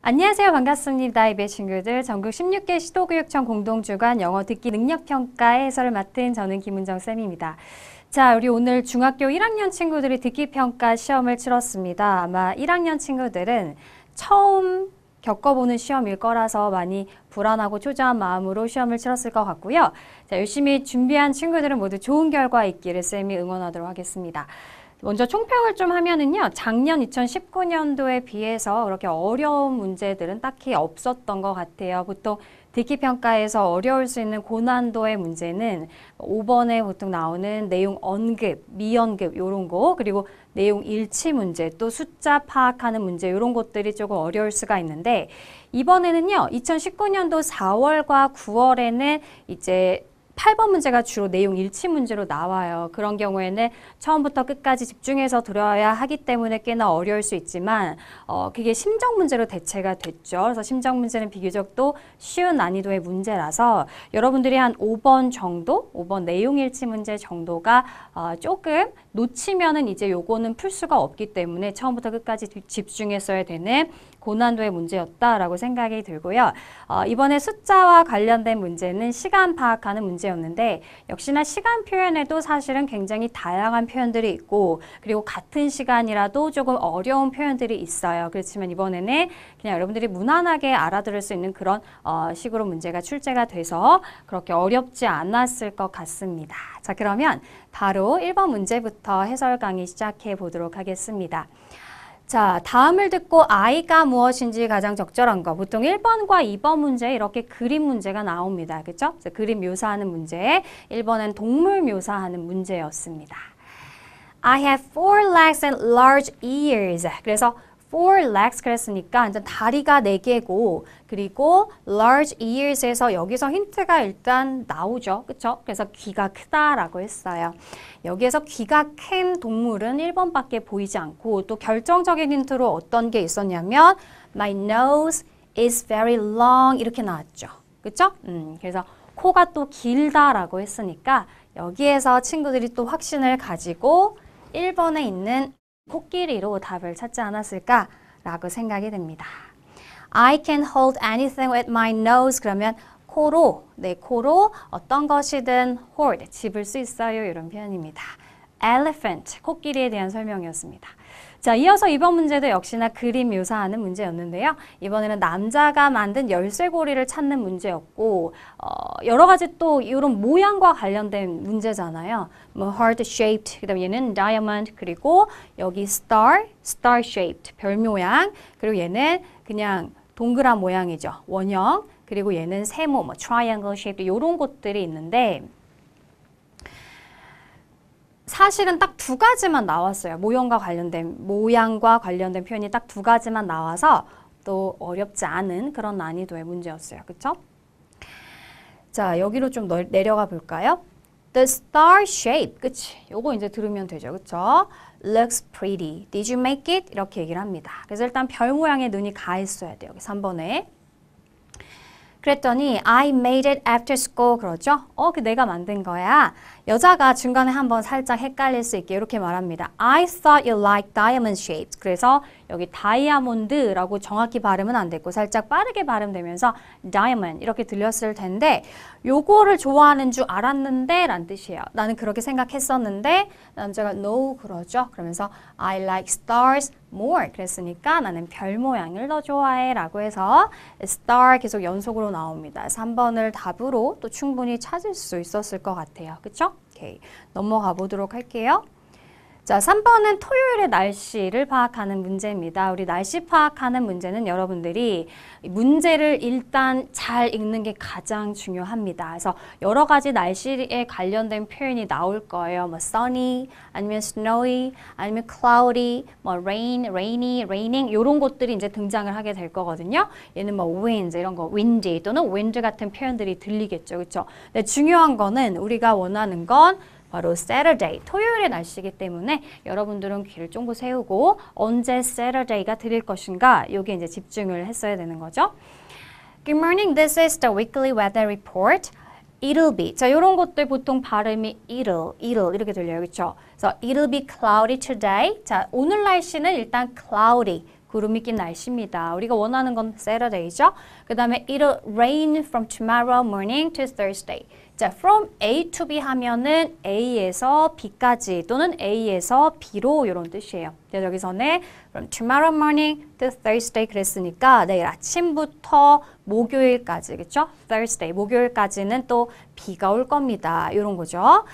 안녕하세요. 반갑습니다. 입의 친구들. 전국 16개 시도교육청 공동주관 영어 듣기 능력평가의 해설을 맡은 저는 김은정 쌤입니다. 자, 우리 오늘 중학교 1학년 친구들이 듣기 평가 시험을 치렀습니다. 아마 1학년 친구들은 처음 겪어보는 시험일 거라서 많이 불안하고 초조한 마음으로 시험을 치렀을 것 같고요. 자, 열심히 준비한 친구들은 모두 좋은 결과 있기를 쌤이 응원하도록 하겠습니다. 먼저 총평을 좀 하면은요. 작년 2019년도에 비해서 그렇게 어려운 문제들은 딱히 없었던 것 같아요. 보통 듣기평가에서 어려울 수 있는 고난도의 문제는 5번에 보통 나오는 내용 언급, 미언급 요런 거 그리고 내용 일치 문제 또 숫자 파악하는 문제 요런 것들이 조금 어려울 수가 있는데 이번에는요. 2019년도 4월과 9월에는 이제 8번 문제가 주로 내용 일치 문제로 나와요. 그런 경우에는 처음부터 끝까지 집중해서 들어야 하기 때문에 꽤나 어려울 수 있지만 어, 그게 심정 문제로 대체가 됐죠. 그래서 심정 문제는 비교적 또 쉬운 난이도의 문제라서 여러분들이 한 5번 정도, 5번 내용 일치 문제 정도가 어, 조금 놓치면은 이제 요거는 풀 수가 없기 때문에 처음부터 끝까지 집중했어야 되는 고난도의 문제였다라고 생각이 들고요. 어, 이번에 숫자와 관련된 문제는 시간 파악하는 문제였는데 역시나 시간 표현에도 사실은 굉장히 다양한 표현들이 있고 그리고 같은 시간이라도 조금 어려운 표현들이 있어요. 그렇지만 이번에는 그냥 여러분들이 무난하게 알아들을 수 있는 그런 어, 식으로 문제가 출제가 돼서 그렇게 어렵지 않았을 것 같습니다. 자 그러면 바로 1번 문제부터 해설 강의 시작해 보도록 하겠습니다. 자, 다음을 듣고 I가 무엇인지 가장 적절한 거. 보통 1번과 2번 문제 이렇게 그림 문제가 나옵니다. 그렇죠? 그림 묘사하는 문제. 1번은 동물 묘사하는 문제였습니다. I have four legs and large ears. 그래서 four legs 그랬으니까 완전 다리가 네 개고 그리고 large ears에서 여기서 힌트가 일단 나오죠. 그렇죠? 그래서 귀가 크다라고 했어요. 여기에서 귀가 큰 동물은 1번밖에 보이지 않고 또 결정적인 힌트로 어떤 게 있었냐면 my nose is very long 이렇게 나왔죠. 그렇죠? 음, 그래서 코가 또 길다라고 했으니까 여기에서 친구들이 또 확신을 가지고 1번에 있는 코끼리로 답을 찾지 않았을까라고 생각이 됩니다. I can hold anything with my nose 그러면 코로 내 네, 코로 어떤 것이든 hold 집을 수 있어요 이런 표현입니다. elephant 코끼리에 대한 설명이었습니다. 자, 이어서 이번 문제도 역시나 그림 묘사하는 문제였는데요. 이번에는 남자가 만든 열쇠고리를 찾는 문제였고 어, 여러 가지 또 이런 모양과 관련된 문제잖아요. 뭐 heart shaped, 그다음 얘는 diamond, 그리고 여기 star, star shaped, 별 모양, 그리고 얘는 그냥 동그란 모양이죠. 원형, 그리고 얘는 세모, 뭐 triangle shaped 이런 것들이 있는데 사실은 딱 두 가지만 나왔어요. 모형과 관련된, 모양과 관련된 표현이 딱 두 가지만 나와서 또 어렵지 않은 그런 난이도의 문제였어요. 그쵸? 자, 여기로 좀 너, 내려가 볼까요? The star shape, 그치? 요거 이제 들으면 되죠, 그쵸? Looks pretty. Did you make it? 이렇게 얘기를 합니다. 그래서 일단 별모양의 눈이 가 있어야 돼요. 여기 3번에. 그랬더니 I made it after school 그러죠? 어, 그 내가 만든 거야. 여자가 중간에 한번 살짝 헷갈릴 수 있게 이렇게 말합니다. I thought you liked diamond shapes. 그래서 여기 다이아몬드라고 정확히 발음은 안 됐고 살짝 빠르게 발음되면서 diamond 이렇게 들렸을 텐데 요거를 좋아하는 줄 알았는데 란 뜻이에요. 나는 그렇게 생각했었는데 남자가 no 그러죠. 그러면서 I like stars more 그랬으니까 나는 별 모양을 더 좋아해 라고 해서 star 계속 연속으로 나옵니다. 3번을 답으로 또 충분히 찾을 수 있었을 것 같아요. 그쵸? 오케이. 넘어가 보도록 할게요. 자, 3번은 토요일의 날씨를 파악하는 문제입니다. 우리 날씨 파악하는 문제는 여러분들이 문제를 일단 잘 읽는 게 가장 중요합니다. 그래서 여러 가지 날씨에 관련된 표현이 나올 거예요. 뭐 sunny, 아니면 snowy, 아니면 cloudy, 뭐 rain, rainy, raining 이런 것들이 이제 등장을 하게 될 거거든요. 얘는 뭐 wind 이런 거 windy 또는 wind 같은 표현들이 들리겠죠. 그렇죠? 근데 중요한 거는 우리가 원하는 건 바로 Saturday, 토요일의 날씨이기 때문에 여러분들은 귀를 쫑긋 세우고 언제 Saturday가 들릴 것인가 여기 이제 집중을 했어야 되는 거죠. Good morning, this is the weekly weather report. It'll be. 자, 이런 것들 보통 발음이 it'll, it'll 이렇게 들려요. 그렇죠? 그래서 it'll be cloudy today. 자, 오늘 날씨는 일단 cloudy. 구름이 낀 날씨입니다. 우리가 원하는 건 Saturday죠. 그 다음에 it'll rain from tomorrow morning to Thursday. 자, from A to B 하면은 A에서 B까지 또는 A에서 B로 이런 뜻이에요. 네, 여기서는 그럼 tomorrow morning to Thursday 그랬으니까 내일 아침부터 목요일까지겠죠? Thursday 목요일까지는 또 비가 올 겁니다. 이런 거죠.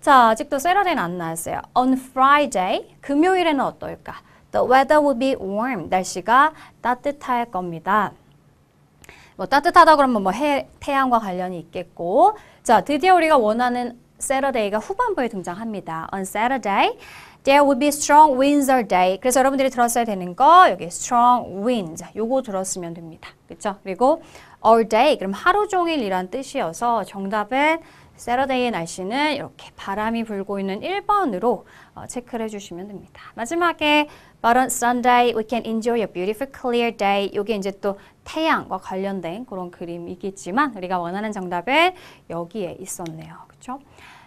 자, 아직도 세라렌 안 나왔어요. On Friday 금요일에는 어떨까? The weather will be warm. 날씨가 따뜻할 겁니다. 뭐 따뜻하다 그러면 뭐 해, 태양과 관련이 있겠고 자, 드디어 우리가 원하는 Saturday가 후반부에 등장합니다. On Saturday, there w o u l be strong winds all day. 그래서 여러분들이 들었어야 되는 거 여기 strong winds 요거 들었으면 됩니다. 그렇죠? 그리고 all day 그럼 하루 종일이란 뜻이어서 정답은 Saturday의 날씨는 이렇게 바람이 불고 있는 1번으로 어, 체크를 해주시면 됩니다. 마지막에 But on Sunday we can enjoy a beautiful clear day. 이게 이제 또 태양과 관련된 그런 그림이겠지만 우리가 원하는 정답은 여기에 있었네요. 그렇죠?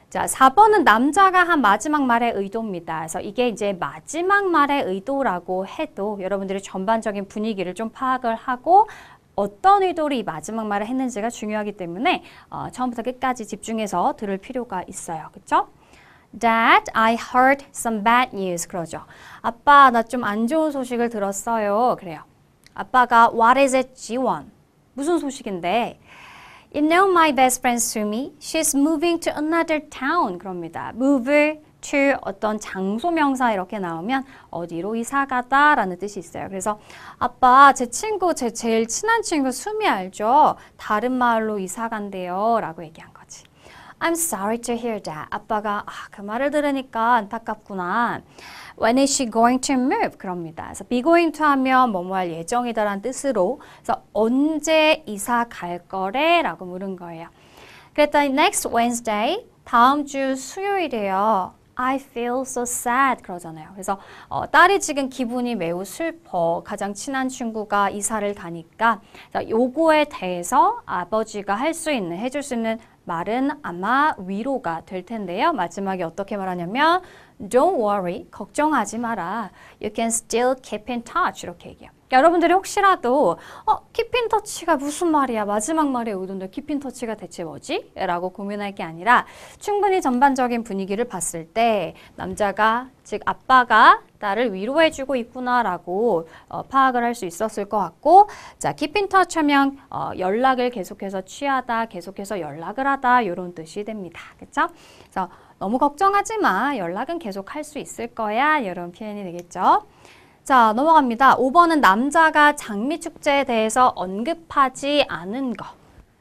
자, 4번은 남자가 한 마지막 말의 의도입니다. 그래서 이게 이제 마지막 말의 의도라고 해도 여러분들이 전반적인 분위기를 좀 파악을 하고 어떤 의도로 이 마지막 말을 했는지가 중요하기 때문에 어, 처음부터 끝까지 집중해서 들을 필요가 있어요. 그렇죠? Dad, I heard some bad news. 그러죠. 아빠, 나 좀 안 좋은 소식을 들었어요. 그래요. 아빠가 What is it, 지원? 무슨 소식인데? You know my best friend Sumi? She's moving to another town. 그럽니다. m o v e to 어떤 장소 명사 이렇게 나오면 어디로 이사 가다라는 뜻이 있어요. 그래서 아빠 제 친구 제 제일 친한 친구 수미 알죠? 다른 마을로 이사 간대요라고 얘기한 거지. I'm sorry to hear that. 아빠가 아, 그 말을 들으니까 안타깝구나. When is she going to move? 그럽니다. 그래서 be going to 하면 뭐뭐 할 예정이다라는 뜻으로 그래서 언제 이사 갈 거래? 라고 물은 거예요. 그랬더니 next Wednesday, 다음 주 수요일에요. I feel so sad 그러잖아요. 그래서 어, 딸이 지금 기분이 매우 슬퍼. 가장 친한 친구가 이사를 가니까 요거에 대해서 아버지가 할 수 있는 해줄 수 있는 말은 아마 위로가 될 텐데요. 마지막에 어떻게 말하냐면 Don't worry, 걱정하지 마라. You can still keep in touch 이렇게 얘기해요. 여러분들이 혹시라도 어, 키핀 터치가 무슨 말이야? 마지막 말에 오던데 키핀 터치가 대체 뭐지? 라고 고민할 게 아니라 충분히 전반적인 분위기를 봤을 때 남자가 즉 아빠가 나를 위로해주고 있구나라고 어, 파악을 할 수 있었을 것 같고 자 keep 하면 어, 연락을 계속해서 취하다 계속해서 연락을 하다 이런 뜻이 됩니다 그쵸 그래서 너무 걱정하지 마 연락은 계속 할 수 있을 거야 이런 표현이 되겠죠 자, 넘어갑니다. 5번은 남자가 장미축제에 대해서 언급하지 않은 것.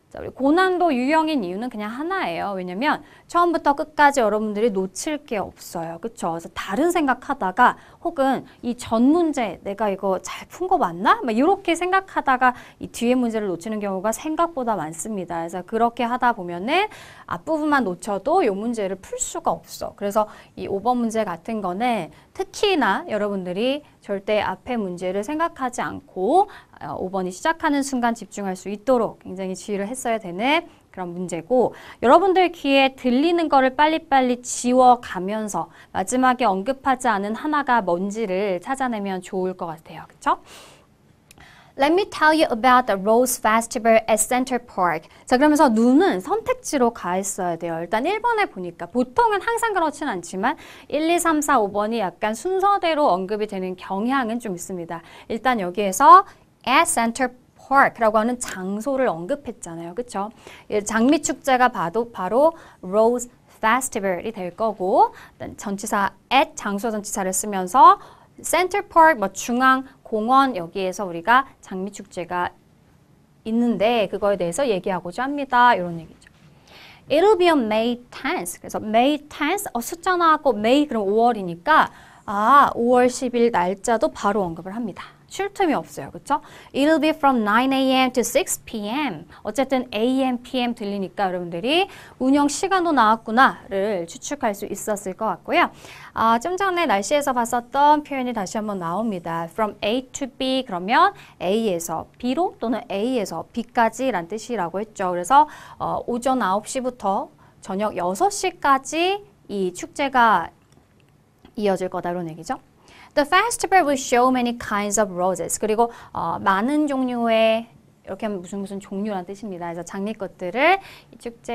자, 우리 고난도 유형인 이유는 그냥 하나예요. 왜냐면 처음부터 끝까지 여러분들이 놓칠 게 없어요. 그렇죠? 그래서 다른 생각하다가 혹은 이 전 문제 내가 이거 잘 푼 거 맞나? 막 뭐 이렇게 생각하다가 이 뒤에 문제를 놓치는 경우가 생각보다 많습니다. 그래서 그렇게 하다 보면은 앞부분만 놓쳐도 이 문제를 풀 수가 없어. 그래서 이 5번 문제 같은 거는 특히나 여러분들이 절대 앞에 문제를 생각하지 않고 5번이 어, 시작하는 순간 집중할 수 있도록 굉장히 주의를 했어야 되는 그런 문제고 여러분들 귀에 들리는 거를 빨리빨리 지워가면서 마지막에 언급하지 않은 하나가 뭔지를 찾아내면 좋을 것 같아요. 그렇죠? Let me tell you about the Rose Festival at Center Park. 자, 그러면서 눈은 선택지로 가 있어야 돼요. 일단 1번에 보니까 보통은 항상 그렇진 않지만 1, 2, 3, 4, 5번이 약간 순서대로 언급이 되는 경향은 좀 있습니다. 일단 여기에서 at Center Park라고 하는 장소를 언급했잖아요. 그렇죠? 장미 축제가 바로 바로 Rose Festival이 될 거고 일단 전치사 at 장소 전치사를 쓰면서 센터파크, 뭐 중앙, 공원 여기에서 우리가 장미축제가 있는데 그거에 대해서 얘기하고자 합니다. 이런 얘기죠. It'll be on May 10th. 그래서 May 10th 어, 숫자 나왔고 May 그럼 5월이니까 아 5월 10일 날짜도 바로 언급을 합니다. 쉴 틈이 없어요. 그렇죠? It'll be from 9 a.m. to 6 p.m. 어쨌든 a.m. p.m. 들리니까 여러분들이 운영 시간도 나왔구나를 추측할 수 있었을 것 같고요. 아, 좀 전에 날씨에서 봤었던 표현이 다시 한번 나옵니다. from A to B 그러면 A에서 B로 또는 A에서 B까지 란 뜻이라고 했죠. 그래서 어, 오전 9시부터 저녁 6시까지 이 축제가 이어질 거다 이런 얘기죠. The festival will show many kinds of roses. 그리고 어, 많은 종류의 이렇게 하면 무슨 무슨 종류란 뜻입니다. 그래서 장미 꽃들을이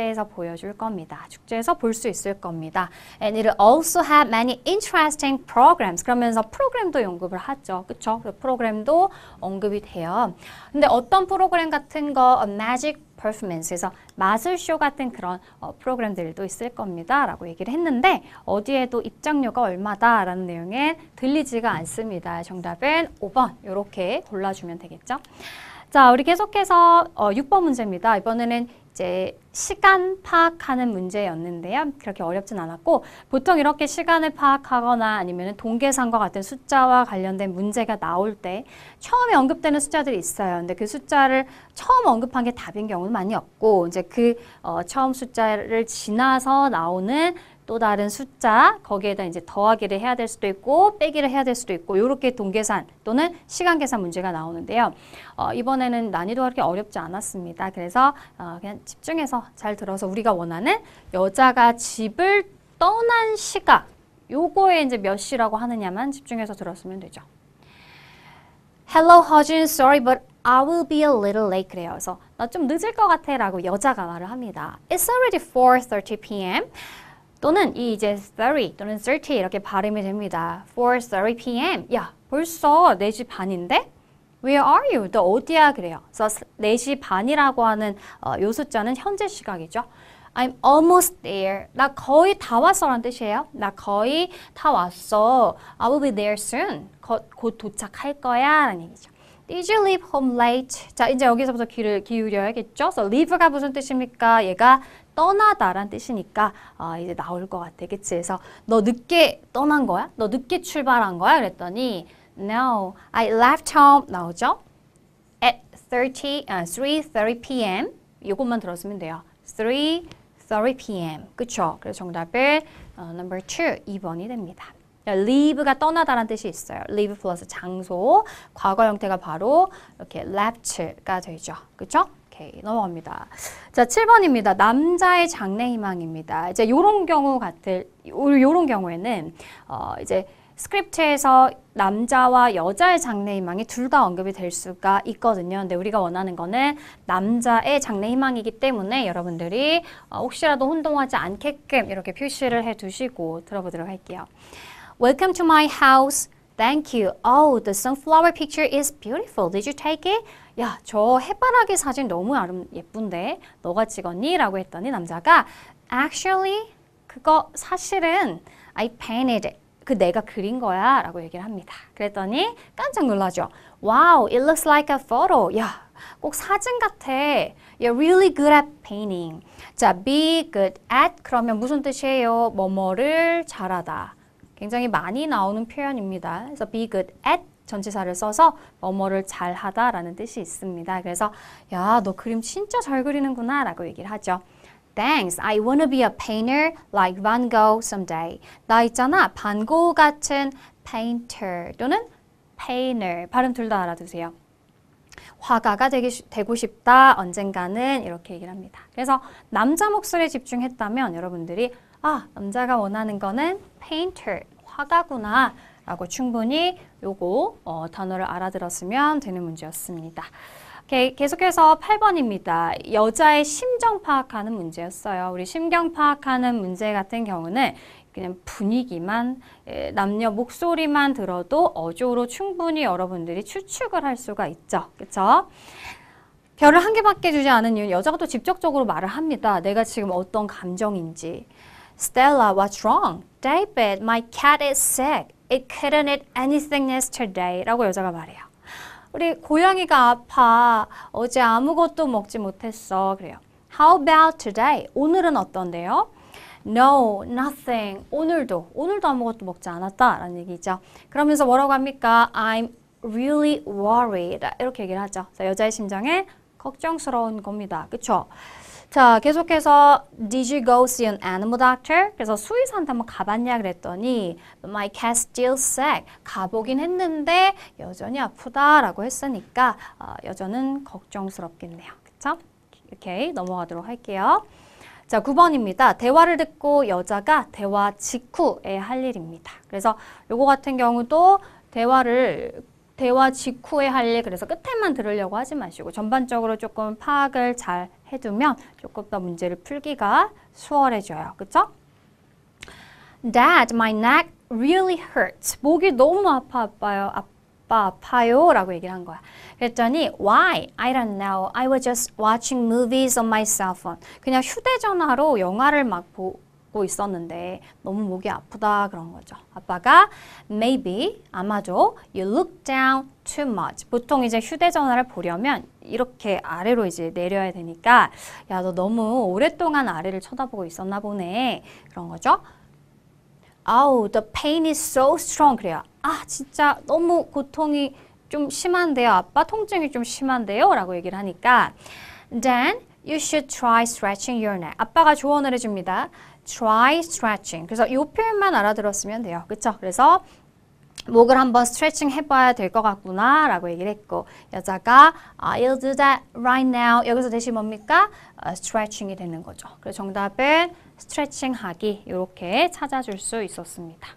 축제에서 보여줄 겁니다. 축제에서 볼 수 있을 겁니다. And it also have many interesting programs. 그러면서 프로그램도 언급을 하죠. 그쵸? 그 프로그램도 언급이 돼요. 근데 어떤 프로그램 같은 거, magic 퍼포먼스에서 마술쇼 같은 그런 어, 프로그램들도 있을 겁니다. 라고 얘기를 했는데 어디에도 입장료가 얼마다 라는 내용에 들리지가 않습니다. 정답은 5번 이렇게 골라주면 되겠죠. 자, 우리 계속해서 어, 6번 문제입니다. 이번에는 이제 시간 파악하는 문제였는데요. 그렇게 어렵진 않았고 보통 이렇게 시간을 파악하거나 아니면 동계산과 같은 숫자와 관련된 문제가 나올 때 처음에 언급되는 숫자들이 있어요. 근데 그 숫자를 처음 언급한 게 답인 경우는 많이 없고 이제 그 어, 처음 숫자를 지나서 나오는 또 다른 숫자 거기에다 이제 더하기를 해야 될 수도 있고 빼기를 해야 될 수도 있고 이렇게 동계산 또는 시간 계산 문제가 나오는데요. 어, 이번에는 난이도가 그렇게 어렵지 않았습니다. 그래서 어, 그냥 집중해서 잘 들어서 우리가 원하는 여자가 집을 떠난 시각 요거에 이제 몇 시라고 하느냐만 집중해서 들었으면 되죠. Hello, 허준. Sorry, but I will be a little late. 그래요. 그래서 나 좀 늦을 것 같아 라고 여자가 말을 합니다. It's already 4.30 p.m. 또는 이 이제 30 또는 30 이렇게 발음이 됩니다. 4:30 p.m. 야, 벌써 4시 반인데? Where are you? 너 어디야? 그래요. 그래 4시 반이라고 하는 어, 요 숫자는 현재 시각이죠. I'm almost there. 나 거의 다 왔어라는 뜻이에요. 나 거의 다 왔어. I will be there soon. 거, 곧 도착할 거야 라는 얘기죠. Did you leave home late? 자, 이제 여기서부터 귀를 기울여야겠죠? So leave가 무슨 뜻입니까? 얘가 떠나다란 뜻이니까 아, 이제 나올 것 같아. 그치? 그래서 너 늦게 떠난 거야? 너 늦게 출발한 거야? 그랬더니 No, I left home 나오죠? At 30, u 3.30 p.m. 이것만 들었으면 돼요. 3.30 p.m. 그쵸? 그래서 정답은 어, number 2, 2번이 됩니다. leave가 떠나다라는 뜻이 있어요. leave 플러스 장소, 과거 형태가 바로 이렇게 left가 되죠. 그쵸? 오케이. 넘어갑니다. 자, 7번입니다. 남자의 장래 희망입니다. 이제 요런 경우 같을 요런 경우에는 어 이제 스크립트에서 남자와 여자의 장래 희망이 둘 다 언급이 될 수가 있거든요. 근데 우리가 원하는 거는 남자의 장래 희망이기 때문에 여러분들이 어, 혹시라도 혼동하지 않게끔 이렇게 표시를 해 두시고 들어보도록 할게요. Welcome to my house. Thank you. Oh, the sunflower picture is beautiful. Did you take it? 야, 저 햇바라기 사진 너무 아름 예쁜데 너가 찍었니? 라고 했더니 남자가 Actually, 그거 사실은 I painted it. 그 내가 그린 거야 라고 얘기를 합니다. 그랬더니 깜짝 놀라죠. Wow, it looks like a photo. 야, 꼭 사진 같아. You're really good at painting. 자, be good at 그러면 무슨 뜻이에요? 뭐뭐를 잘하다. 굉장히 많이 나오는 표현입니다. 그래서 be good at 전치사를 써서 뭐뭐를 잘하다 라는 뜻이 있습니다. 그래서 야 너 그림 진짜 잘 그리는구나 라고 얘기를 하죠. Thanks. I wanna be a painter like Van Gogh someday. 나 있잖아. 반고 같은 painter 또는 painter. 발음 둘 다 알아두세요. 화가가 되기, 되고 싶다 언젠가는 이렇게 얘기를 합니다. 그래서 남자 목소리에 집중했다면 여러분들이 아 남자가 원하는 거는 painter 화가구나 라고 충분히 요거 어, 단어를 알아들었으면 되는 문제였습니다. 계속해서 8번입니다. 여자의 심정 파악하는 문제였어요. 우리 심경 파악하는 문제 같은 경우는 그냥 분위기만 예, 남녀 목소리만 들어도 어조로 충분히 여러분들이 추측을 할 수가 있죠. 그렇죠? 별을 한 개밖에 주지 않은 이유는 여자가 또 직접적으로 말을 합니다. 내가 지금 어떤 감정인지. Stella, what's wrong? David, my cat is sick. It couldn't eat anything yesterday. 라고 여자가 말해요. 우리 고양이가 아파. 어제 아무것도 먹지 못했어. 그래요. How about today? 오늘은 어떤데요? no, nothing, 오늘도, 오늘도 아무것도 먹지 않았다 라는 얘기죠. 그러면서 뭐라고 합니까? I'm really worried 이렇게 얘기를 하죠. 자, 여자의 심정에 걱정스러운 겁니다. 그쵸? 자, 계속해서 Did you go see an animal doctor? 그래서 수의사한테 한번 가봤냐 그랬더니 My cat's still sick. 가보긴 했는데 여전히 아프다라고 했으니까 어, 여전은 걱정스럽겠네요. 그쵸? 이렇게 넘어가도록 할게요. 자, 9번입니다. 대화를 듣고 여자가 대화 직후에 할 일입니다. 그래서 요거 같은 경우도 대화를 대화 직후에 할 일, 그래서 끝에만 들으려고 하지 마시고 전반적으로 조금 파악을 잘 해두면 조금 더 문제를 풀기가 수월해져요. 그쵸? Dad, my neck really hurts. 목이 너무 아파, 아파요. 아파. 아빠 아파요 라고 얘기를 한 거야. 그랬더니 why? I don't know. I was just watching movies on my cell phone. 그냥 휴대전화로 영화를 막 보고 있었는데 너무 목이 아프다 그런 거죠. 아빠가 maybe 아마도 you look down too much. 보통 이제 휴대전화를 보려면 이렇게 아래로 이제 내려야 되니까 야 너 너무 오랫동안 아래를 쳐다보고 있었나 보네 그런 거죠. oh, the pain is so strong. 그래요. 아 진짜 너무 고통이 좀 심한데요. 아빠 통증이 좀 심한데요. 라고 얘기를 하니까 Then you should try stretching your neck. 아빠가 조언을 해줍니다. Try stretching. 그래서 이 표현만 알아들었으면 돼요. 그쵸? 그래서 목을 한번 스트레칭 해봐야 될 것 같구나 라고 얘기를 했고 여자가 I'll 아, do that right now 여기서 대신 뭡니까? 스트레칭이 어, 되는 거죠. 그래서 정답은 스트레칭 하기 이렇게 찾아줄 수 있었습니다.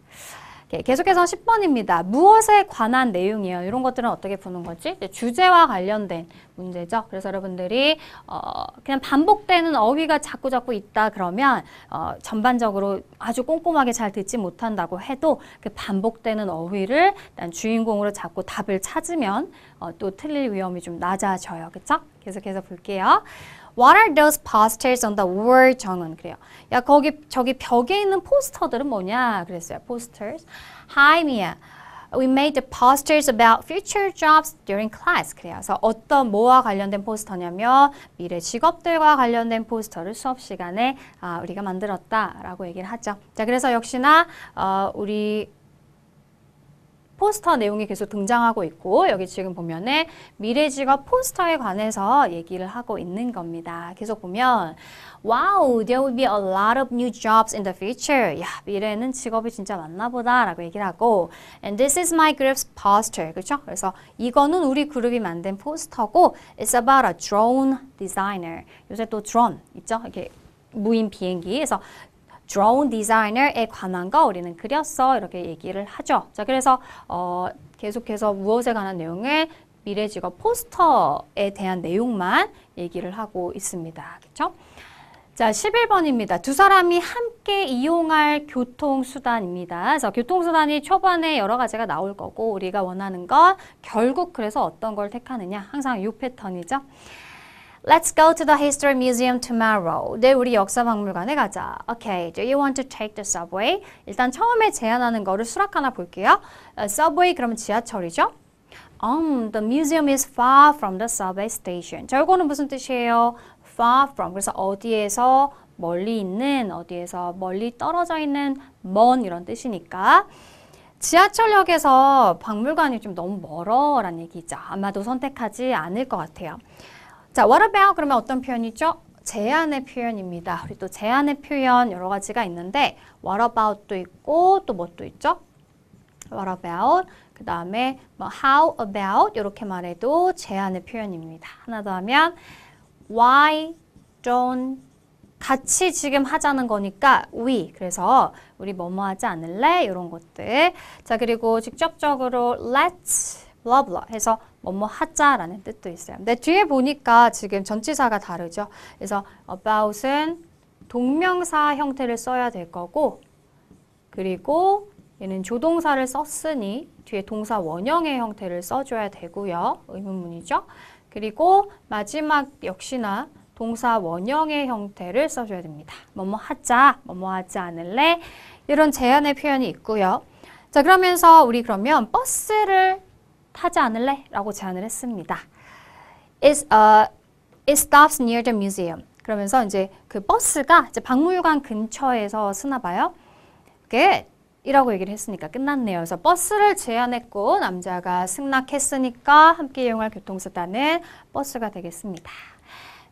예, 계속해서 10번입니다. 무엇에 관한 내용이에요. 이런 것들은 어떻게 푸는 거지? 주제와 관련된 문제죠. 그래서 여러분들이 어, 그냥 반복되는 어휘가 자꾸 자꾸 있다 그러면 어, 전반적으로 아주 꼼꼼하게 잘 듣지 못한다고 해도 그 반복되는 어휘를 일단 주인공으로 자꾸 답을 찾으면 어, 또 틀릴 위험이 좀 낮아져요. 그렇죠? 계속해서 볼게요. What are those posters on the wall, 정은? 그래요. 야, 거기, 저기 벽에 있는 포스터들은 뭐냐? 그랬어요. posters. Hi, Mia. We made the posters about future jobs during class. 그래서 어떤 뭐와 관련된 포스터냐면 미래 직업들과 관련된 포스터를 수업 시간에 아, 우리가 만들었다라고 얘기를 하죠. 자, 그래서 역시나 어, 우리 포스터 내용이 계속 등장하고 있고 여기 지금 보면은 미래지가 포스터에 관해서 얘기를 하고 있는 겁니다. 계속 보면 Wow, there will be a lot of new jobs in the future. 야, 미래에는 직업이 진짜 많나 보다 라고 얘기를 하고 And this is my group's poster. 그렇죠? 그래서 이거는 우리 그룹이 만든 포스터고 It's about a drone designer. 요새 또 드론 있죠? 이렇게 무인 비행기. 그래서 드론 디자이너에 관한 거 우리는 그렸어 이렇게 얘기를 하죠. 자 그래서 어, 계속해서 무엇에 관한 내용에 미래 직업 포스터에 대한 내용만 얘기를 하고 있습니다. 그렇죠? 자, 11번입니다. 두 사람이 함께 이용할 교통수단입니다. 그래서 교통수단이 초반에 여러 가지가 나올 거고 우리가 원하는 건 결국 그래서 어떤 걸 택하느냐. 항상 이 패턴이죠. Let's go to the History Museum tomorrow. 내일 우리 역사박물관에 가자. Okay, do you want to take the subway? 일단 처음에 제안하는 거를 수락 하나 볼게요. 어, subway 그러면 지하철이죠. Um, the museum is far from the subway station. 자, 이거는 무슨 뜻이에요? far from. 그래서 어디에서 멀리 있는, 어디에서 멀리 떨어져 있는, 먼 이런 뜻이니까 지하철역에서 박물관이 좀 너무 멀어라는 얘기죠. 아마도 선택하지 않을 것 같아요. 자, what about 그러면 어떤 표현이죠? 제안의 표현입니다. 우리 또 제안의 표현 여러 가지가 있는데 what about도 있고 또 뭣도 있죠? what about 그 다음에 뭐 how about 이렇게 말해도 제안의 표현입니다. 하나 더 하면 why don't 같이 지금 하자는 거니까 we 그래서 우리 뭐 뭐 하지 않을래 이런 것들 자 그리고 직접적으로 let's blah blah 해서 뭐뭐 하자라는 뜻도 있어요. 근데 뒤에 보니까 지금 전치사가 다르죠. 그래서 about은 동명사 형태를 써야 될 거고 그리고 얘는 조동사를 썼으니 뒤에 동사 원형의 형태를 써줘야 되고요. 의문문이죠. 그리고 마지막 역시나 동사 원형의 형태를 써줘야 됩니다. 뭐뭐 하자, 뭐뭐 하지 않을래 이런 제안의 표현이 있고요. 자 그러면서 우리 그러면 버스를 타지 않을래? 라고 제안을 했습니다. It, uh, it stops near the museum. 그러면서 이제 그 버스가 이제 박물관 근처에서 쓰나 봐요. Good. 이라고 얘기를 했으니까 끝났네요. 그래서 버스를 제안했고 남자가 승낙했으니까 함께 이용할 교통수단은 버스가 되겠습니다.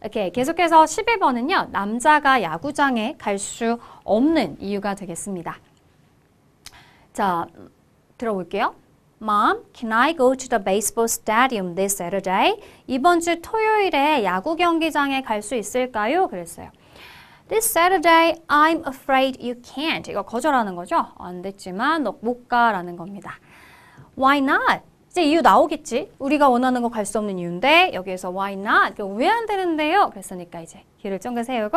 이렇게 계속해서 11번은요. 남자가 야구장에 갈 수 없는 이유가 되겠습니다. 자, 들어볼게요. Mom, can I go to the baseball stadium this Saturday? 이번 주 토요일에 야구 경기장에 갈 수 있을까요? 그랬어요. This Saturday, I'm afraid you can't. 이거 거절하는 거죠? 안 됐지만 너 못 가라는 겁니다. Why not? 이제 이유 나오겠지? 우리가 원하는 거 갈 수 없는 이유인데 여기에서 why not? 왜 안 되는데요? 그랬으니까 이제 귀를 쫑긋 세우고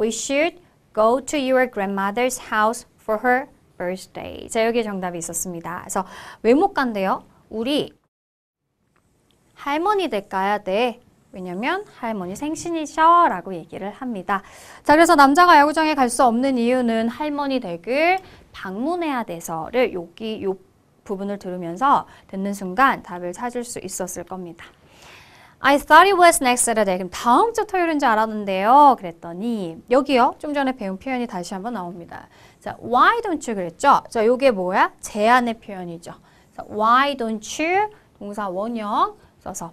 We should go to your grandmother's house for her birthday. 자, 여기에 정답이 있었습니다. 그래서 외모과데요 우리 할머니 댁 가야 돼. 왜냐면 할머니 생신이셔 라고 얘기를 합니다. 자 그래서 남자가 야구장에 갈 수 없는 이유는 할머니 댁을 방문해야 돼서를 여기 요 부분을 들으면서 듣는 순간 답을 찾을 수 있었을 겁니다. I thought it was next Saturday. 그럼 다음 주 토요일인 줄 알았는데요. 그랬더니 여기요. 좀 전에 배운 표현이 다시 한번 나옵니다. 자, why don't you 그랬죠? 자, 요게 뭐야? 제안의 표현이죠. 자, why don't you 동사 원형 써서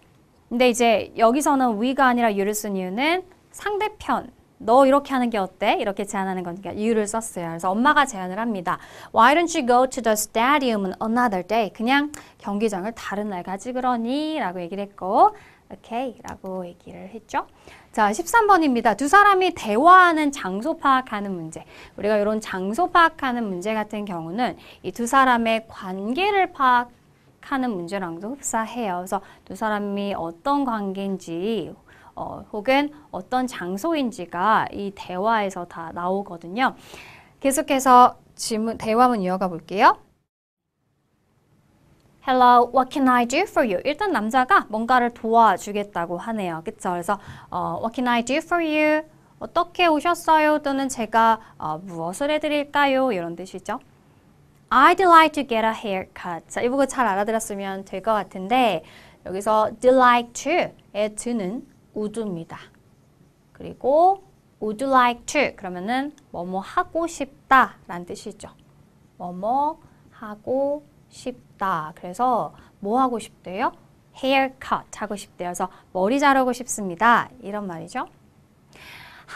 근데 이제 여기서는 we가 아니라 you를 쓴 이유는 상대편 너 이렇게 하는 게 어때? 이렇게 제안하는 거니까 이유를 썼어요. 그래서 엄마가 제안을 합니다. Why don't you go to the stadium another day? 그냥 경기장을 다른 날 가지 그러니? 라고 얘기를 했고 오케이 okay, 라고 얘기를 했죠. 자, 13번입니다. 두 사람이 대화하는 장소 파악하는 문제. 우리가 이런 장소 파악하는 문제 같은 경우는 이 두 사람의 관계를 파악하는 문제랑도 흡사해요. 그래서 두 사람이 어떤 관계인지 어, 혹은 어떤 장소인지가 이 대화에서 다 나오거든요. 계속해서 질문, 대화문 이어가 볼게요. Hello, what can I do for you? 일단 남자가 뭔가를 도와주겠다고 하네요. 그쵸? 그래서 어, What can I do for you? 어떻게 오셨어요? 또는 제가 어, 무엇을 해드릴까요? 이런 뜻이죠. I'd like to get a haircut. 자, 이 부분 잘 알아들었으면 될 것 같은데 여기서 d like to의 to는 would입니다. 그리고 would like to 그러면은 뭐 뭐 하고 싶다 라는 뜻이죠. 뭐 뭐 하고 싶다. 싶다. 그래서 뭐 하고 싶대요? haircut 하고 싶대요. 서 머리 자르고 싶습니다. 이런 말이죠.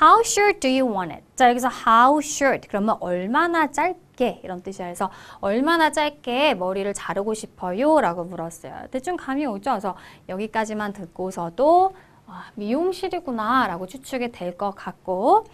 How short do you want it? 자, 여기서 how short 그러면 얼마나 짧게 이런 뜻이야. 그래서 얼마나 짧게 머리를 자르고 싶어요? 라고 물었어요. 대충 감이 오죠? 그래서 여기까지만 듣고서도 아, 미용실이구나 라고 추측이 될 것 같고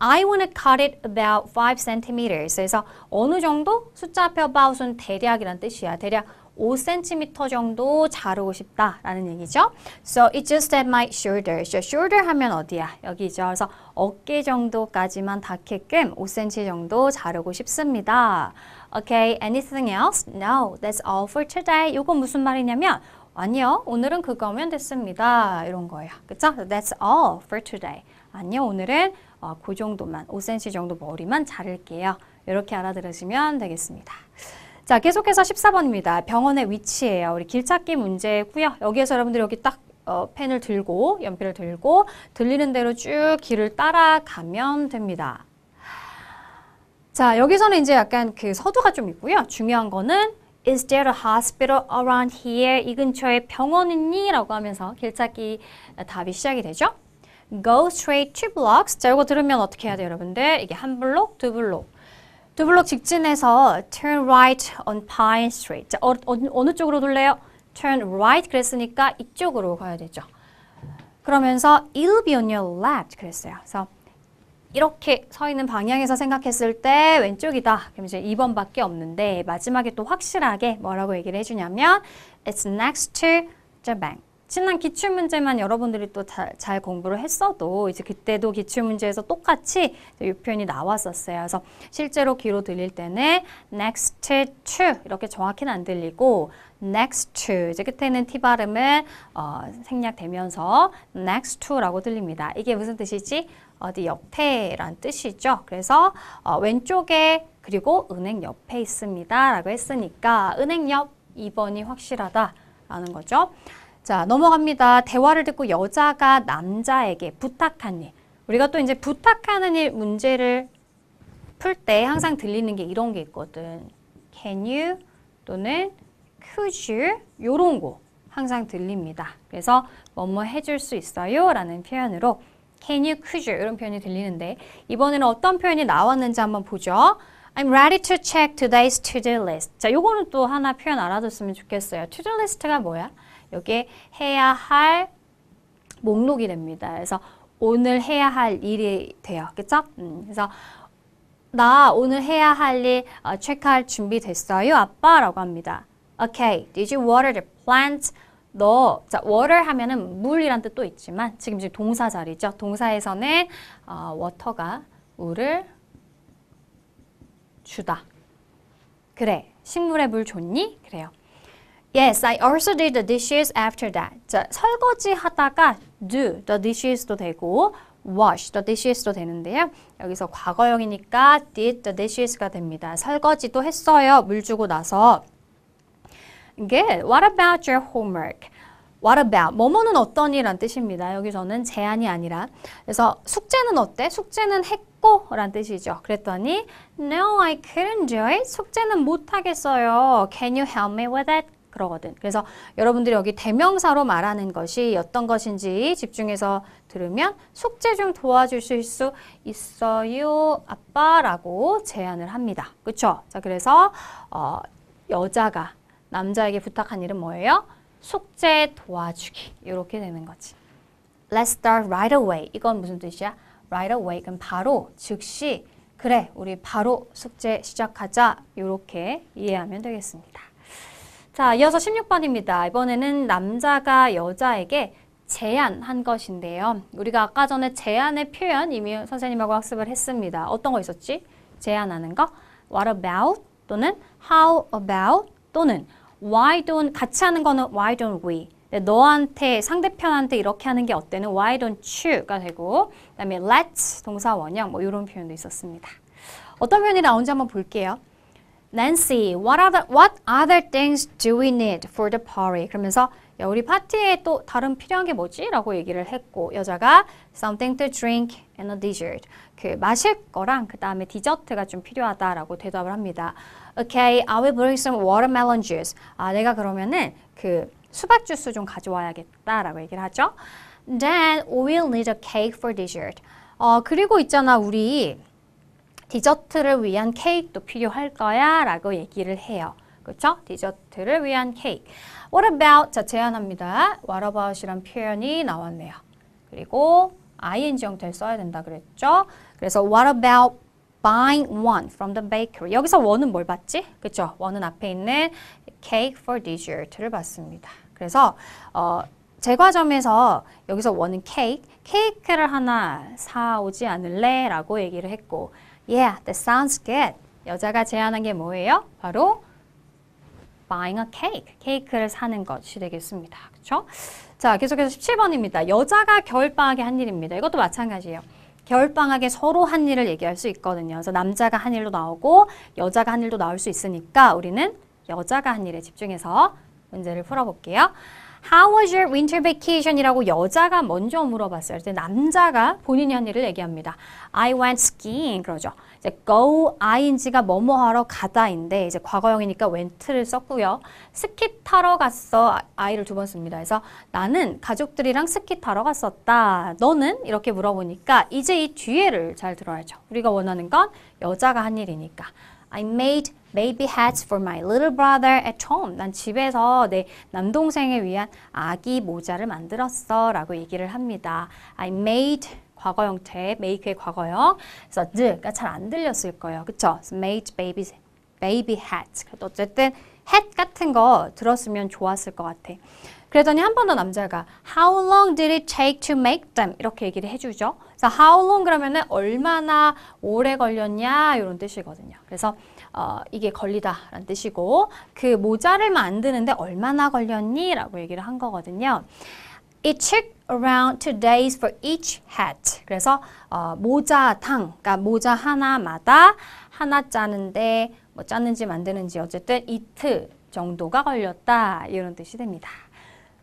I want to cut it about 5 centimeters. 그래서 어느 정도? 숫자 앞에 about은 대략이란 뜻이야. 대략 5cm 정도 자르고 싶다라는 얘기죠. So it's just at my shoulder. So shoulder 하면 어디야? 여기죠. 그래서 어깨 정도까지만 닿게끔 5cm 정도 자르고 싶습니다. Okay, anything else? No, that's all for today. 이건 무슨 말이냐면 아니요, 오늘은 그거면 됐습니다. 이런 거예요. 그쵸? That's all for today. 아니요, 오늘은 어, 그 정도만 5cm 정도 머리만 자를게요. 이렇게 알아들으시면 되겠습니다. 자, 계속해서 14번입니다. 병원의 위치예요. 우리 길찾기 문제고요. 여기에서 여러분들이 여기 딱 어, 펜을 들고 연필을 들고 들리는 대로 쭉 길을 따라가면 됩니다. 자, 여기서는 이제 약간 그 서두가 좀 있고요. 중요한 거는 Is there a hospital around here? 이 근처에 병원 있니? 라고 하면서 길찾기 답이 시작이 되죠. go straight two blocks. 자, 이거 들으면 어떻게 해야 돼요, 여러분들? 이게 한 블록, 두 블록. 두 블록 직진해서 turn right on Pine Street. 자, 어, 어, 어느 쪽으로 돌래요? turn right 그랬으니까 이쪽으로 가야 되죠. 그러면서 it'll be on your left 그랬어요. 그래서 이렇게 서 있는 방향에서 생각했을 때 왼쪽이다. 그럼 이제 2번밖에 없는데 마지막에 또 확실하게 뭐라고 얘기를 해주냐면 It's next to the bank. 친한 기출문제만 여러분들이 또잘잘 공부를 했어도 이제 그때도 기출문제에서 똑같이 이 표현이 나왔었어요. 그래서 실제로 귀로 들릴 때는 next to 이렇게 정확히는 안 들리고 next to 이제 끝에는 t 발음을 어, 생략되면서 next to라고 들립니다. 이게 무슨 뜻이지? 어디 옆에란 뜻이죠. 그래서 어, 왼쪽에 그리고 은행 옆에 있습니다 라고 했으니까 은행 옆 2번이 확실하다라는 거죠. 자, 넘어갑니다. 대화를 듣고 여자가 남자에게 부탁한 일. 우리가 또 이제 부탁하는 일 문제를 풀 때 항상 들리는 게 이런 게 있거든. Can you 또는 could you 요런 거 항상 들립니다. 그래서 뭐뭐 해줄 수 있어요 라는 표현으로 Can you, could you 이런 표현이 들리는데 이번에는 어떤 표현이 나왔는지 한번 보죠. I'm ready to check today's to-do list. 자, 요거는 또 하나 표현 알아줬으면 좋겠어요. to-do list가 뭐야? 여기에 해야 할 목록이 됩니다. 그래서 오늘 해야 할 일이 돼요. 그쵸? 음, 그래서 나 오늘 해야 할일 어, 체크할 준비 됐어요? 아빠? 라고 합니다. Okay, did you water the plant? 너, 자, water 하면은 물이란 뜻도 있지만 지금 지금 동사 자리죠. 동사에서는 어, water가 물을 주다. 그래, 식물에 물 줬니? 그래요. Yes, I also did the dishes after that. 자, 설거지 하다가 do the dishes도 되고 wash the dishes도 되는데요. 여기서 과거형이니까 did the dishes가 됩니다. 설거지도 했어요. 물 주고 나서. Good. What about your homework? What about? 뭐뭐는 어떠니? 란 뜻입니다. 여기서는 제안이 아니라. 그래서 숙제는 어때? 숙제는 했고? 란 뜻이죠. 그랬더니 No, I couldn't do it. 숙제는 못하겠어요. Can you help me with it? 그러거든. 그래서 여러분들이 여기 대명사로 말하는 것이 어떤 것인지 집중해서 들으면 숙제 좀 도와주실 수 있어요, 아빠라고 제안을 합니다. 그렇 자, 그래서 어, 여자가 남자에게 부탁한 일은 뭐예요? 숙제 도와주기 이렇게 되는 거지. Let's start right away. 이건 무슨 뜻이야? Right away. 그럼 바로, 즉시, 그래, 우리 바로 숙제 시작하자. 이렇게 이해하면 되겠습니다. 자, 이어서 16번입니다. 이번에는 남자가 여자에게 제안한 것인데요. 우리가 아까 전에 제안의 표현 이미 선생님하고 학습을 했습니다. 어떤 거 있었지? 제안하는 거. What about 또는 how about 또는 why don't 같이 하는 거는 why don't we 네, 너한테 상대편한테 이렇게 하는 게 어때는 why don't you가 되고 그다음에 let's 동사 원형 뭐 이런 표현도 있었습니다. 어떤 표현이 나온지 한번 볼게요. Nancy, what other, what other things do we need for the party? 그러면서 야, 우리 파티에 또 다른 필요한 게 뭐지? 라고 얘기를 했고 여자가 something to drink and a dessert 그 마실 거랑 그 다음에 디저트가 좀 필요하다라고 대답을 합니다. Okay, I will bring some watermelon juice. 아, 내가 그러면은 그 수박 주스 좀 가져와야겠다라고 얘기를 하죠. Then we'll need a cake for dessert. 어, 그리고 있잖아 우리 디저트를 위한 케이크도 필요할 거야 라고 얘기를 해요. 그렇 디저트를 위한 케이크. What about? 자, 제안합니다. What about이란 표현이 나왔네요. 그리고 ing 형태를 써야 된다 그랬죠? 그래서 what about buying one from the bakery? 여기서 one은 뭘 봤지? 그렇 one은 앞에 있는 cake for dessert를 봤습니다. 그래서 어, 제과점에서 여기서 원은 케이크, 케이크를 하나 사오지 않을래? 라고 얘기를 했고 Yeah, that sounds good. 여자가 제안한 게 뭐예요? 바로 buying a cake. 케이크를 사는 것이 되겠습니다. 그렇죠? 자, 계속해서 17번입니다. 여자가 겨울방학에 한 일입니다. 이것도 마찬가지예요. 겨울방학에 서로 한 일을 얘기할 수 있거든요. 그래서 남자가 한 일도 나오고 여자가 한 일도 나올 수 있으니까 우리는 여자가 한 일에 집중해서 문제를 풀어볼게요. How was your winter vacation이라고 여자가 먼저 물어봤어요. 이제 남자가 본인이 한 일을 얘기합니다. I went skiing 그러죠. 이제 go ing가 뭐뭐 하러 가다인데 이제 과거형이니까 went를 썼고요. 스키 타러 갔어. I를 두 번 씁니다. 그래서 나는 가족들이랑 스키 타러 갔었다. 너는 이렇게 물어보니까 이제 이 뒤에를 잘 들어야죠. 우리가 원하는 건 여자가 한 일이니까. I made baby hats for my little brother at home. 난 집에서 내 남동생을 위한 아기 모자를 만들었어 라고 얘기를 합니다. I made 과거 형태, make의 과거형. 그래서 드가 잘 안 들렸을 거예요. 그쵸? So made baby, baby hat. 그래도 어쨌든 hat 같은 거 들었으면 좋았을 것 같아. 그러더니 한 번 더 남자가 How long did it take to make them? 이렇게 얘기를 해주죠. 그래서 How long 그러면은 얼마나 오래 걸렸냐 이런 뜻이거든요. 그래서 어, 이게 걸리다라는 뜻이고 그 모자를 만드는데 얼마나 걸렸니? 라고 얘기를 한 거거든요. It took around two days for each hat. 그래서 어, 모자탕, 그러니까 모자 하나마다 하나 짜는데 뭐 짜는지 만드는지 어쨌든 이틀 정도가 걸렸다 이런 뜻이 됩니다.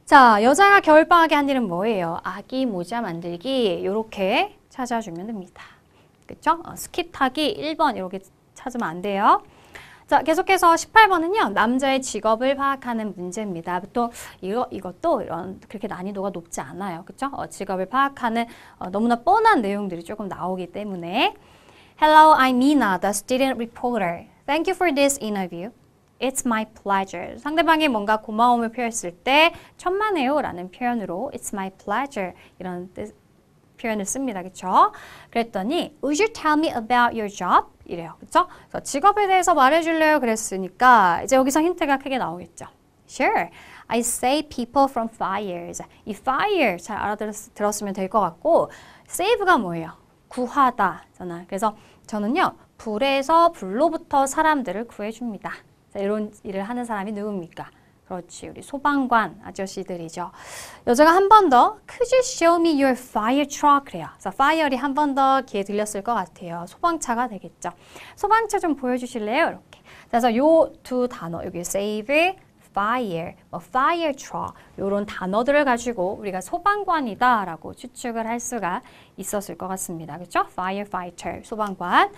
자, 여자가 겨울방학에 한 일은 뭐예요? 아기 모자 만들기 이렇게 찾아주면 됩니다. 그쵸? 어, 스키 타기 1번 이렇게 찾으면 안 돼요. 자, 계속해서 18번은요. 남자의 직업을 파악하는 문제입니다. 보통 이거, 이것도 이런 그렇게 난이도가 높지 않아요. 그렇 어, 직업을 파악하는 어, 너무나 뻔한 내용들이 조금 나오기 때문에 Hello, I'm Mina, the student reporter. Thank you for this interview. It's my pleasure. 상대방이 뭔가 고마움을 표했을 때 천만에요 라는 표현으로 It's my pleasure 이런 뜻, 표현을 씁니다. 그렇 그랬더니 Would you tell me about your job? 이래요. 그쵸? 그래서 직업에 대해서 말해줄래요? 그랬으니까 이제 여기서 힌트가 크게 나오겠죠. Sure. I save people from fires. 이 fire 잘 알아들었으면 될 것 같고 save가 뭐예요? 구하다잖아. 그래서 저는요. 불에서 불로부터 사람들을 구해줍니다. 이런 일을 하는 사람이 누굽니까? 그렇지 우리 소방관 아저씨들이죠. 여자가 한 번더 Could you show me your fire truck? 그래요. 그래서 fire이 한 번 더 귀에 들렸을 것 같아요. 소방차가 되겠죠. 소방차 좀 보여주실래요? 이렇게. 그래서 요 두 단어 여기 save, fire, 뭐 fire truck 요런 단어들을 가지고 우리가 소방관이다 라고 추측을 할 수가 있었을 것 같습니다. 그렇죠? firefighter, 소방관.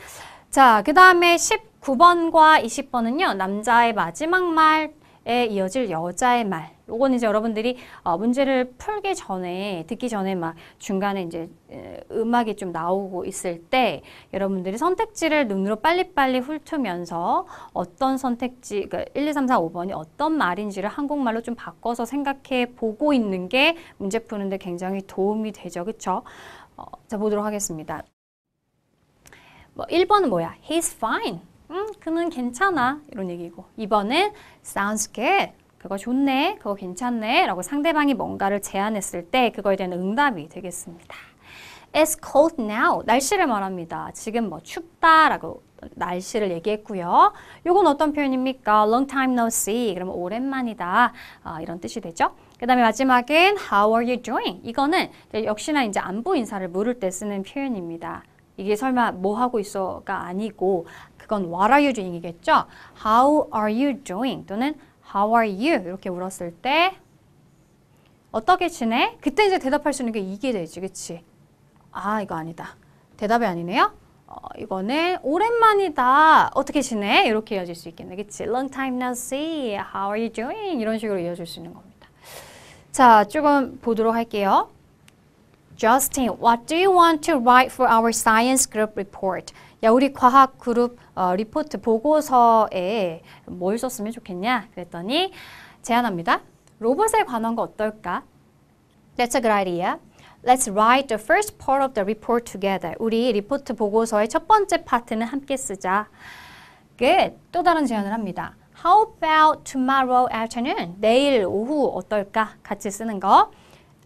자, 그 다음에 19번과 20번은요. 남자의 마지막 말에 이어질 여자의 말. 요건 이제 여러분들이 어, 문제를 풀기 전에 듣기 전에 막 중간에 이제 음악이 좀 나오고 있을 때 여러분들이 선택지를 눈으로 빨리빨리 훑으면서 어떤 선택지 그러니까 1, 2, 3, 4, 5번이 어떤 말인지를 한국말로 좀 바꿔서 생각해 보고 있는 게 문제 푸는데 굉장히 도움이 되죠. 그렇죠? 어, 자 보도록 하겠습니다. 뭐 1번은 뭐야? He's fine. 음, 그는 괜찮아. 이런 얘기고. 2번은 sounds good. 그거 좋네. 그거 괜찮네. 라고 상대방이 뭔가를 제안했을 때 그거에 대한 응답이 되겠습니다. It's cold now. 날씨를 말합니다. 지금 뭐 춥다라고 날씨를 얘기했고요. 이건 어떤 표현입니까? Long time no see. 그러면 오랜만이다. 아, 이런 뜻이 되죠. 그 다음에 마지막엔 How are you doing? 이거는 역시나 이제 안부 인사를 물을 때 쓰는 표현입니다. 이게 설마 뭐 하고 있어가 아니고 그건 what are you doing이겠죠? How are you doing? 또는 How are you? 이렇게 물었을 때 어떻게 지내? 그때 이제 대답할 수 있는 게 이게 되지, 그치? 아, 이거 아니다. 대답이 아니네요? 어, 이거는 오랜만이다. 어떻게 지내? 이렇게 이어질 수 있겠네, 그치? Long time no see. How are you doing? 이런 식으로 이어질 수 있는 겁니다. 자, 조금 보도록 할게요. Justin, what do you want to write for our science group report? 야, 우리 과학 그룹 어, 리포트 보고서에 뭘 썼으면 좋겠냐? 그랬더니 제안합니다. 로봇에 관한 거 어떨까? That's a good idea. Let's write the first part of the report together. 우리 리포트 보고서의 첫 번째 파트는 함께 쓰자. Good. 또 다른 제안을 합니다. How about tomorrow afternoon? 내일 오후 어떨까? 같이 쓰는 거.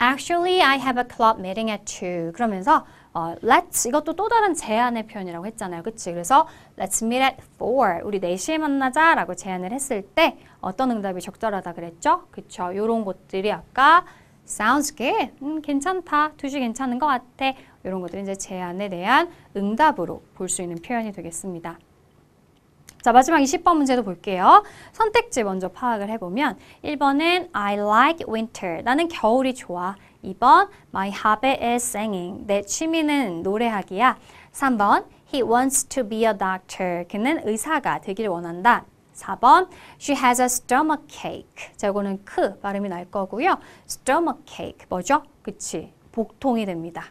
Actually, I have a club meeting at 2. 그러면서 어, let's 이것도 또 다른 제안의 표현이라고 했잖아요. 그치? 그래서 let's meet at 4. 우리 4시에 만나자 라고 제안을 했을 때 어떤 응답이 적절하다 그랬죠? 그쵸? 요런 것들이 아까 sounds good. 음, 괜찮다. 2시 괜찮은 것 같아. 이런 것들이 이제 제안에 대한 응답으로 볼 수 있는 표현이 되겠습니다. 자, 마지막 20번 문제도 볼게요. 선택지 먼저 파악을 해보면 1번은 I like winter. 나는 겨울이 좋아. 2번 My hobby is singing. 내 취미는 노래하기야. 3번 He wants to be a doctor. 그는 의사가 되기를 원한다. 4번 She has a stomach ache. 자, 이거는 크 발음이 날 거고요. stomach ache 뭐죠? 그치. 복통이 됩니다.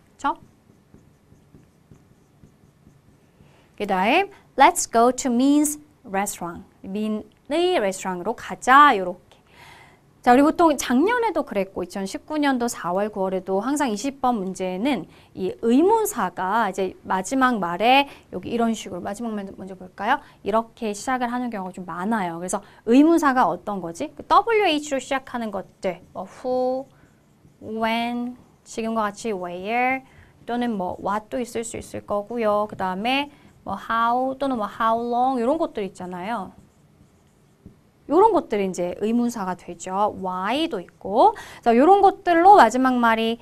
그 다음 Let's go to Min's restaurant. 민의 레스토랑으로 가자. 요렇게. 자, 우리 보통 작년에도 그랬고 2019년도 4월 9월에도 항상 20번 문제는 이 의문사가 이제 마지막 말에 여기 이런 식으로 마지막 말 먼저 볼까요? 이렇게 시작을 하는 경우가 좀 많아요. 그래서 의문사가 어떤 거지? 그 WH로 시작하는 것들. 뭐 who, when, 지금과 같이 where 또는 뭐 what도 있을 수 있을 거고요. 그다음에 뭐 how 또는 뭐 how long 이런 것들 있잖아요. 이런 것들이 이제 의문사가 되죠. why도 있고. 자, 이런 것들로 마지막 말이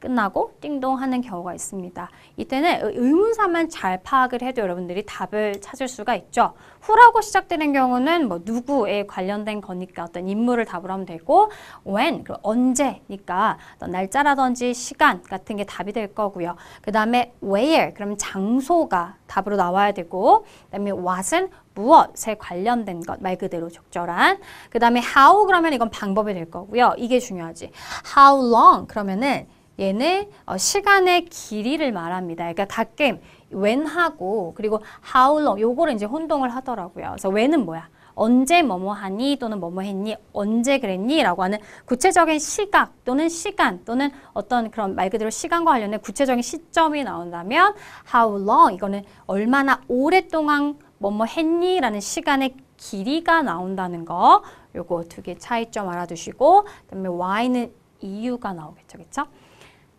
끝나고 띵동 하는 경우가 있습니다. 이때는 의문사만 잘 파악을 해도 여러분들이 답을 찾을 수가 있죠. 후라고 시작되는 경우는 뭐 누구에 관련된 거니까 어떤 인물을 답을 하면 되고 when, 언제니까 날짜라든지 시간 같은 게 답이 될 거고요. 그 다음에 where, 그럼 장소가 답으로 나와야 되고 그 다음에 what은 무엇에 관련된 것, 말 그대로 적절한. 그 다음에 how 그러면 이건 방법이 될 거고요. 이게 중요하지. how long 그러면은 얘는 어, 시간의 길이를 말합니다. 그러니까 닷겜, when하고 그리고 how long 요거를 이제 혼동을 하더라고요. 그래서 when은 뭐야? 언제 뭐뭐 하니 또는 뭐뭐 했니 언제 그랬니 라고 하는 구체적인 시각 또는 시간 또는 어떤 그런 말 그대로 시간과 관련된 구체적인 시점이 나온다면 how long 이거는 얼마나 오랫동안 뭐뭐 했니 라는 시간의 길이가 나온다는 거 요거 두 개 차이점 알아두시고 그다음에 why는 이유가 나오겠죠 그쵸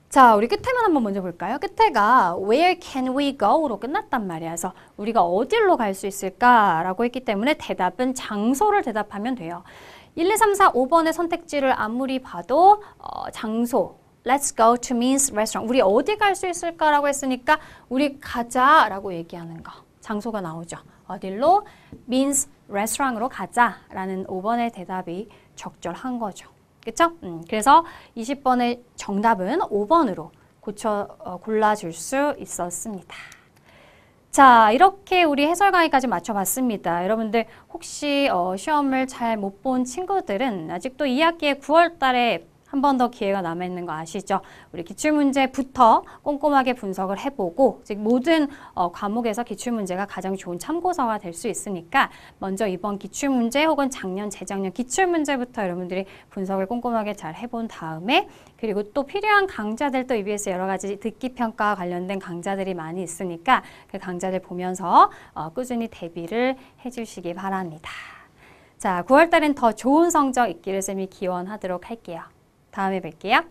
자, 우리 끝에만 한번 먼저 볼까요? 끝에가 where can we go로 끝났단 말이야. 그래서 우리가 어디로 갈 수 있을까라고 했기 때문에 대답은 장소를 대답하면 돼요. 1, 2, 3, 4, 5번의 선택지를 아무리 봐도 어, 장소, let's go to means restaurant. 우리 어디 갈 수 있을까라고 했으니까 우리 가자라고 얘기하는 거. 장소가 나오죠. 어딜로? means restaurant으로 가자라는 5번의 대답이 적절한 거죠. 그쵸 음, 그래서 20번의 정답은 5번으로 고쳐 어, 골라줄 수 있었습니다. 자, 이렇게 우리 해설 강의까지 맞춰봤습니다. 여러분들 혹시 어, 시험을 잘 못 본 친구들은 아직도 2학기에 9월 달에 한번더 기회가 남아있는 거 아시죠? 우리 기출문제부터 꼼꼼하게 분석을 해보고 즉 모든 어, 과목에서 기출문제가 가장 좋은 참고서가 될 수 있으니까 먼저 이번 기출문제 혹은 작년, 재작년 기출문제부터 여러분들이 분석을 꼼꼼하게 잘 해본 다음에 그리고 또 필요한 강좌들 또 EBS 여러 가지 듣기평가와 관련된 강좌들이 많이 있으니까 그 강좌들 보면서 어, 꾸준히 대비를 해주시기 바랍니다. 자, 9월달엔 더 좋은 성적 있기를 쌤이 기원하도록 할게요. 다음에 뵐게요.